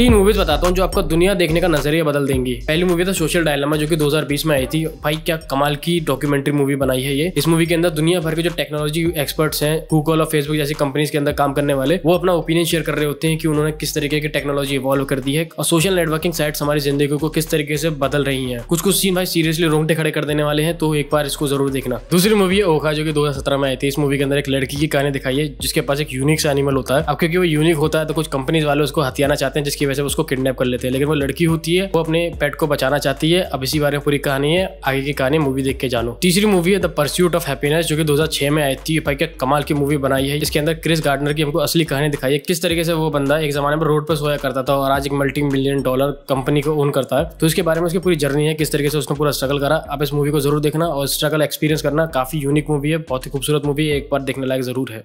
तीन मूवीज बताता हूँ जो आपका दुनिया देखने का नजरिया बदल देंगी पहली मूवी था सोशल डायलमा जो कि 2020 में आई थी भाई क्या कमाल की डॉक्यूमेंट्री मूवी बनाई है ये इस मूवी के अंदर दुनिया भर के जो टेक्नोलॉजी एक्सपर्ट्स हैं गूगल और फेसबुक जैसी कंपनीज के अंदर काम करने वाले वो अपना ओपिनियन शेयर कर रहे होते हैं कि उन्होंने किस तरीके की टेक्नोलॉजी इवॉल्व कर दी है और सोशल नेटवर्किंग साइट्स हमारी जिंदगी को किस तरीके से बदल रही है कुछ कुछ सीन भाई सीरियसली रोंगटे खड़े कर देने वाले हैं तो एक बार इसको जरूर देखना दूसरी मूवी है ओखा जो की दो में आई थी इस मूवी के अंदर एक लड़की की कहानी दिखाई है जिसके पास एक यूनिक एनिमल होता है अब क्योंकि वो यूनिक होता है तो कुछ कंपनीज वाले उसको हथियाना चाहते हैं जिसकी की वजह से उसको किडनैप कर लेते हैं लेकिन वो लड़की होती है वो अपने पेट को बचाना चाहती है अब इसी बारे में पूरी कहानी है आगे की कहानी मूवी देख के जानो तीसरी मूवी है द परस्यूट ऑफ हैप्पीनेस जो कि दो में आई थी भाई क्या कमाल की मूवी बनाई है इसके अंदर क्रिस गार्डनर की हमको असली कहानी दिखाई है किस तरीके से वो बंदा एक जमाने में रोड पर सोया करता था और आज एक मल्टी मिलियन डॉलर कंपनी को ओन करता है तो इसके बारे में उसकी पूरी जर्नी है किस तरीके से उसने पूरा स्ट्रगल करा आप इस मूवी को जरूर देखना और स्ट्रगल एक्सपीरियंस करना काफी यूनिक मूवी है बहुत ही खूबसूरत मूवी है एक बार देखने लायक जरूर है